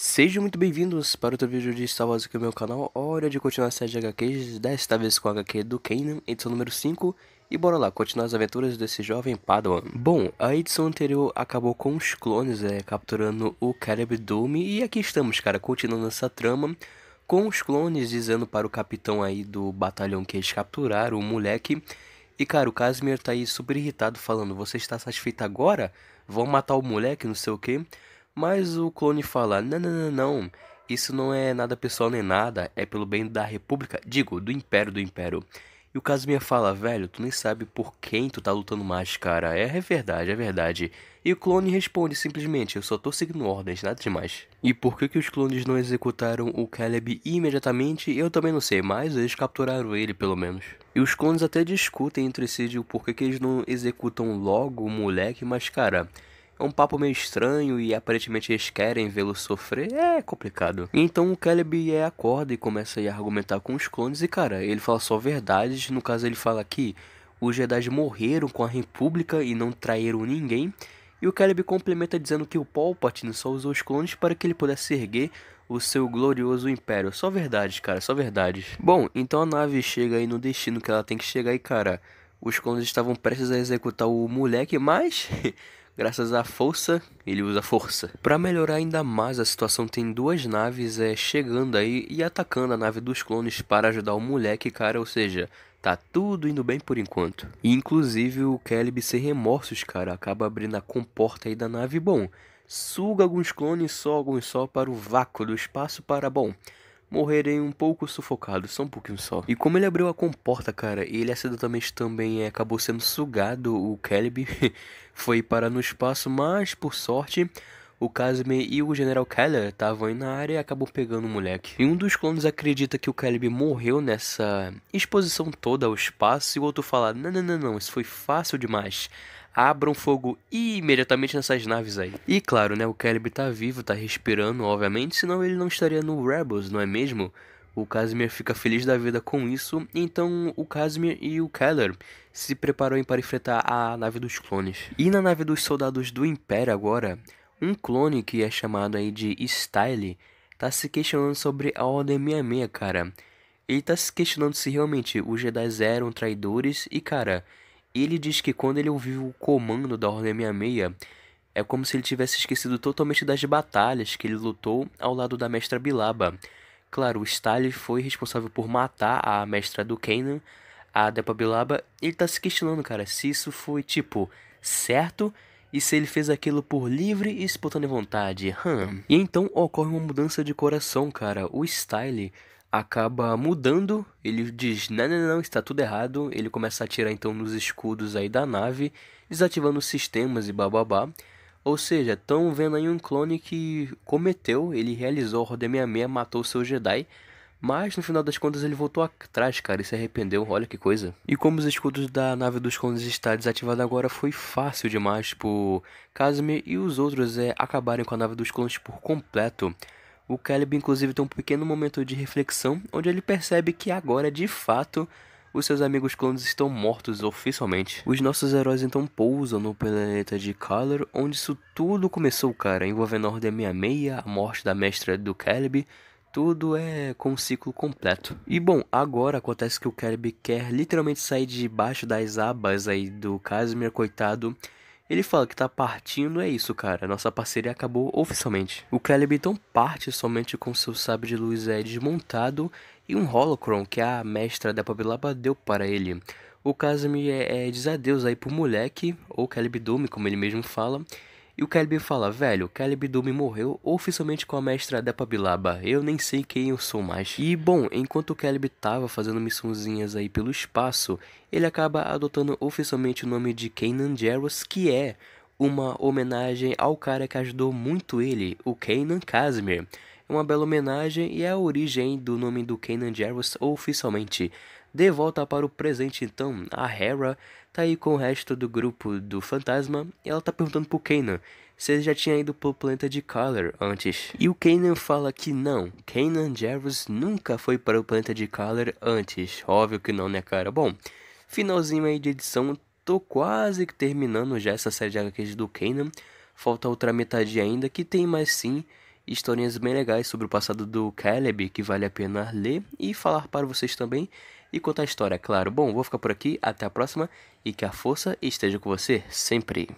Sejam muito bem-vindos para outro vídeo de Star Wars aqui no meu canal, hora de continuar a série de HQs, desta vez com a HQ do Kanan, edição número 5, e bora lá, continuar as aventuras desse jovem Padawan. Bom, a edição anterior acabou com os clones, é, capturando o Caleb Doom e aqui estamos, cara, continuando essa trama, com os clones dizendo para o capitão aí do batalhão que eles capturaram, o moleque, e cara, o Casimir tá aí super irritado, falando, você está satisfeito agora? Vão matar o moleque, não sei o que... Mas o clone fala: não, não, não, não. Isso não é nada pessoal nem nada, é pelo bem da república, digo, do império do império. E o Casimir fala, velho, tu nem sabe por quem tu tá lutando mais, cara. É, é verdade, é verdade. E o clone responde simplesmente, eu só tô seguindo ordens, nada demais. E por que que os clones não executaram o Caleb imediatamente, eu também não sei, mas eles capturaram ele pelo menos. E os clones até discutem entre si de por que que eles não executam logo o moleque, mas cara... É um papo meio estranho e aparentemente eles querem vê-lo sofrer. É complicado. Então o Caleb é acorda e começa a argumentar com os clones. E cara, ele fala só verdades. No caso, ele fala que os Jedi morreram com a República e não traíram ninguém. E o Caleb complementa dizendo que o Palpatine só usou os clones para que ele pudesse erguer o seu glorioso império. Só verdades, cara, só verdades. Bom, então a nave chega aí no destino que ela tem que chegar e, cara, os clones estavam prestes a executar o moleque, mas Graças à força, ele usa força. Para melhorar ainda mais a situação, tem duas naves é, chegando aí e atacando a nave dos clones para ajudar o moleque, cara. Ou seja, Tá tudo indo bem por enquanto. E, inclusive o Caleb sem remorsos, cara, acaba abrindo a comporta aí da nave bom. Suga alguns clones só, alguns só para o vácuo do espaço para bom morrerem um pouco sufocados, só um pouquinho só. E como ele abriu a comporta, cara, e ele acidentalmente também é, acabou sendo sugado, o Calibre foi parar no espaço, mas por sorte o Casimir e o General Keller estavam aí na área e acabam pegando o moleque. E um dos clones acredita que o Caleb morreu nessa exposição toda ao espaço, e o outro fala: Não, não, não, não, isso foi fácil demais abram fogo imediatamente nessas naves aí. E claro, né, o Calibre tá vivo, tá respirando, obviamente, senão ele não estaria no Rebels, não é mesmo? O Casimir fica feliz da vida com isso, então o Casimir e o Keller se preparam para enfrentar a nave dos clones. E na nave dos soldados do Império agora, um clone que é chamado aí de Style tá se questionando sobre a Ordem 66, cara. Ele tá se questionando se realmente os Jedi eram traidores e, cara, ele diz que quando ele ouviu o comando da Ordem 66, é como se ele tivesse esquecido totalmente das batalhas que ele lutou ao lado da mestra Bilaba. Claro, o Stalin foi responsável por matar a mestra do Kanan, a Depa Bilaba. Ele tá se questionando, cara, se isso foi, tipo, certo e se ele fez aquilo por livre e espontânea vontade. Hum. E então ocorre uma mudança de coração, cara. O Style acaba mudando. Ele diz: não, não, não, está tudo errado. Ele começa a atirar então nos escudos aí da nave, desativando os sistemas e bababá. Ou seja, estão vendo aí um clone que cometeu, ele realizou a Roda 66, matou seu Jedi. Mas no final das contas ele voltou atrás, cara, e se arrependeu, olha que coisa. E como os escudos da nave dos clones está desativado agora, foi fácil demais por Casimir e os outros é, acabarem com a nave dos clones por completo. O Caleb, inclusive, tem um pequeno momento de reflexão onde ele percebe que agora, de fato, os seus amigos clones estão mortos oficialmente. Os nossos heróis então pousam no planeta de Color, onde isso tudo começou, cara, envolvendo a Ordem 66, a morte da mestra do Caleb, tudo é com um ciclo completo. E bom, agora acontece que o Caleb quer literalmente sair debaixo das abas aí do Casimir, coitado, ele fala que tá partindo, é isso, cara. Nossa parceria acabou oficialmente. O Celebi então parte somente com seu sabre de luz é desmontado e um holocron que a mestra da Pabilaba deu para ele. O Kazumi é, é, diz adeus aí pro moleque, ou Celebi Dome, como ele mesmo fala, e o Caleb fala, velho, Caleb Dume morreu oficialmente com a mestra Depa Bilaba. Eu nem sei quem eu sou mais. E bom, enquanto o Caleb tava fazendo missãozinhas aí pelo espaço, ele acaba adotando oficialmente o nome de Kanan Jarrus, que é uma homenagem ao cara que ajudou muito ele, o Kanan Casimir uma bela homenagem e é a origem do nome do Kanan Jarrus oficialmente. De volta para o presente então, a Hera tá aí com o resto do grupo do Fantasma e ela tá perguntando pro Kanan se ele já tinha ido pro planeta de Color antes. E o Kanan fala que não, Kanan Jarrus nunca foi para o planeta de Color antes. Óbvio que não, né cara? Bom, finalzinho aí de edição, tô quase terminando já essa série de HQs do Kanan. Falta outra metade ainda, que tem mais sim historinhas bem legais sobre o passado do Caleb que vale a pena ler e falar para vocês também e contar a história, é claro. Bom, vou ficar por aqui, até a próxima e que a força esteja com você sempre.